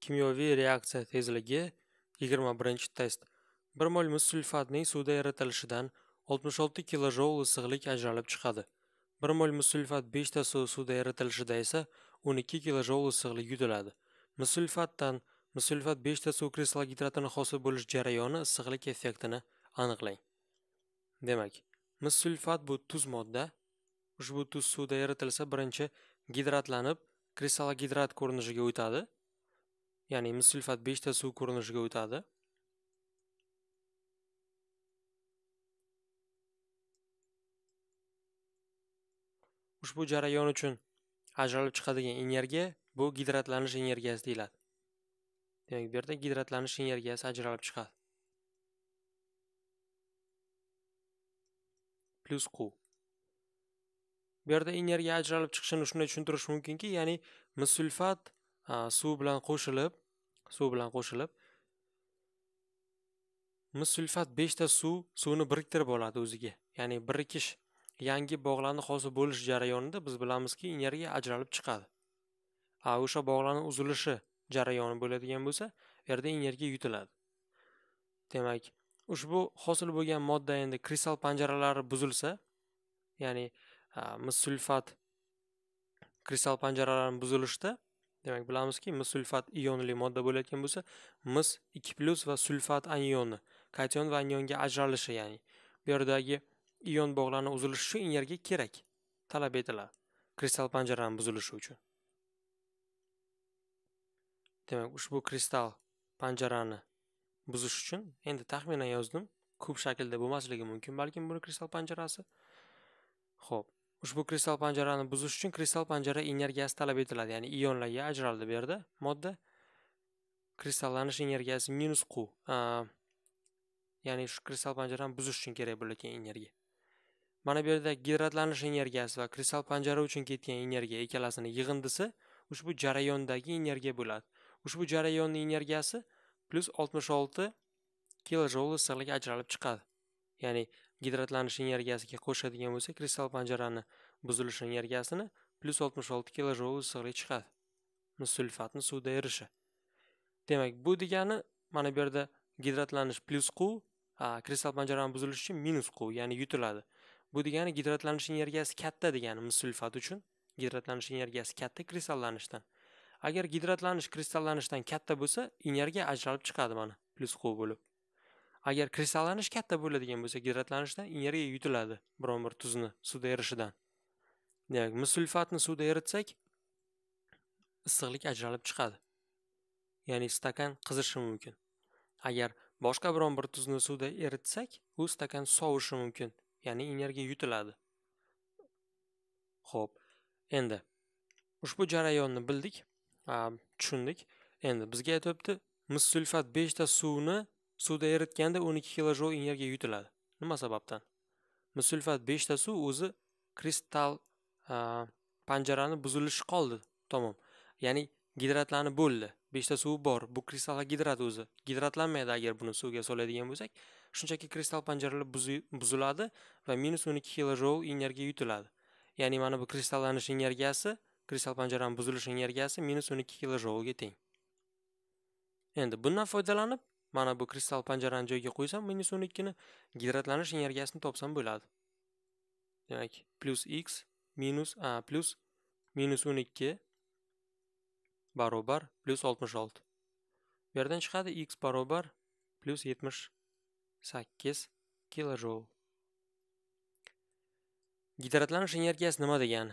Kimyoviy reaksiya tezligi 21-test. Bir mol muz sulfatning suvda yaratilishidan 66 kilojoul issiqlik ajralib chiqadi. Bir mol muz sulfat 5 ta suv suvda yaratilishida esa 12 kilojoul issiqlik yutiladi. Muz sulfatdan muz sulfat 5 ta suv kristal gidratini hosil bo'lish jarayoni issiqlik effektini aniqlang. Demak, mis sulfat bu tuz modda. Ushbu tuz suvda yaratilsa, birinchi gidratlanib, kristal gidrat ko'rinishiga o'tadi. ya'ni misulfat 5 ta suv ko'rinishiga o'tadi ushbu jarayon uchun ajralib chiqadigan energiya bu gidratlanish energiyasi deyiladi demak bu yerda gidratlanish energiyasi ajralib chiqadi plyus q bu yerda energiya ajralib chiqishini shunday tushuntirish mumkinki ya'ni misulfat suv bilan qo'shilib suv bilan qo'shilib mis sulfat 5 ta suv suvni biriktirib oladi o'ziga ya'ni birikish yangi bog'larni hosil bo'lish jarayonida biz bilamizki energiya ajralib chiqadi a o'sha bog'larni uzilishi jarayoni bo'ladigan bo'lsa u yerda energiya yutiladi demak ushbu hosil bo'lgan modda endi kristal panjaralari buzilsa ya'ni mis sulfat kristal panjaralarini buzilishida demak bilamizki mis sulfat ionli modda bo'layotgan bo'lsa mis ikki plyus va sulfat anioni kation va anionga ajralishi ya'ni bu yerdagi ion bog'larini uzilishi shu energiya kerak talab etiladi kristall panjarani buzilishi uchun demak ushbu kristall panjarani buzish uchun endi taxminan yozdim kub shaklda bo'lmasligi mumkin balkim buni kristall panjarasi ho'p ushbu kristal panjarani buzish uchun kristal panjara energiyasi talab etiladi ya'ni ionlarga ajraldi bu yerda modda kristallanish energiyasi minus q ya'ni shu kristal panjarani buzish uchun kerak bo'layotgan energiya mana bu yerda gidratlanish energiyasi va kristal panjara uchun ketgan energiya ikkalasini yig'indisi ushbu jarayondagi energiya bo'ladi ushbu jarayonni energiyasi plyus oltmish olti kilojoul issiqlik ajralib chiqadi ya'ni gidratlanish energiyasiga qo'shadigan bo'lsak kristall panjarani buzilish energiyasini plyus oltmish olti kilojoul issiqlik chiqadi sulfatni suvda erishi demak bu degani mana bu yerda gidratlanish plyus quv kristall panjarani buzilishi uchun minus quv ya'ni yutiladi bu degani gidratlanish energiyasi katta degani sulfat uchun gidratlanish energiyasi katta kristallanishdan agar gidratlanish kristallanishdan katta bo'lsa energiya ajralib chiqadi mana plyus quv bo'lib agar kristallanish katta bo'ladigan bo'lsa gidratlanishdan energiya yutiladi biron bir tuzni suvda erishidan demak mis sulfatni suvda eritsak issiqlik ajralib chiqadi ya'ni stakan qizishi mumkin agar boshqa biron bir tuzni suvda eritsak u stakan sovishi mumkin ya'ni energiya yutiladi ho'p endi ushbu jarayonni bildik tushundik endi bizga aytyapti mis sulfat beshta suvni suvda eritganda 12 kJ energiya yutiladi nima sababdan musulfat 5 ta suv o'zi kristal panjarani buzilishi qoldi tamom ya'ni gidratlanib bo'ldi 5 ta suv bor bu kristall gidrat o'zi gidratlanmaydi agar buni suvga soladigan bo'lsak shunchaki kristal panjaralar buziladi va 12 kJ energiya yutiladi ya'ni mana bu kristallanish energiyasi kristal panjarani buzilish energiyasi -12 12 ga teng endi bundan foydalanib mana bu kristall panjarani joyiga qo'ysam minus o'n ikkini gidratlanish energiyasini topsam bo'ladi demak plyus x minus a plyus minus o'n ikki barobar plyus oltmish olti bu yerdan chiqadi x barobar plyus yetmish sakkiz kilojoul gidratlanish energiyasi nima degani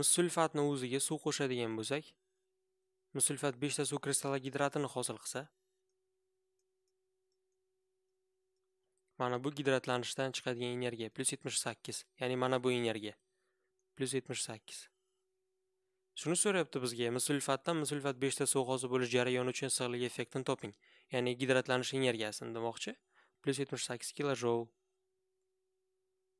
musulfatni sulfatni o'ziga suv qo'shadigan bo'lsak musulfat sulfat beshta suv kristalli gidratini hosil qilsa mana bu gidratlanishdan chiqadigan energiya plyus yetmish sakkiz ya'ni mana bu energiya plyus yetmish sakkiz shuni so'rayapti bizga misulfatdan misulfat beshta suv hosil bo'lish jarayoni uchun issiqlik effektini toping ya'ni gidratlanish energiyasini demoqchi plyus yetmish sakkiz kilojoul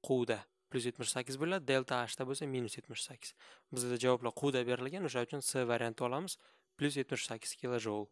quvda plyus yetmish sakkiz bo'ladi delta hda bo'lsa minus yetmish sakkiz bizda javoblar quvda berilgan o'sha uchun c variantni olamiz plyus yetmish sakkiz kilojoul